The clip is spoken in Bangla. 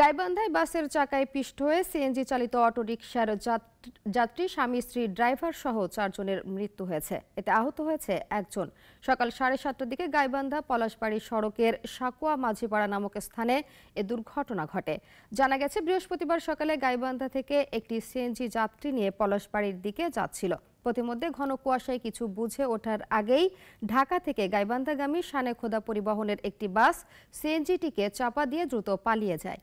গাইবান্ধায় বাসের চাকায় পিষ্ট হয়ে সিএনজি চালিত অটোরিকশার যাত্রী স্বামী স্ত্রী ড্রাইভার সহ চারজনের মৃত্যু হয়েছে এতে আহত হয়েছে একজন সকাল সাড়ে সাতটার দিকে গাইবান্ধা পলাশবাড়ি সড়কের সাকুয়া মাঝিপাড়া নামক স্থানে এ দুর্ঘটনা ঘটে জানা গেছে বৃহস্পতিবার সকালে গাইবান্ধা থেকে একটি সিএনজি যাত্রী নিয়ে পলাশবাড়ির দিকে যাচ্ছিল পথিমধ্যে ঘন কুয়াশায় কিছু বুঝে ওঠার আগেই ঢাকা থেকে গাইবান্ধাগামী সানে খোদা পরিবহনের একটি বাস সিএনজিটিকে চাপা দিয়ে দ্রুত পালিয়ে যায়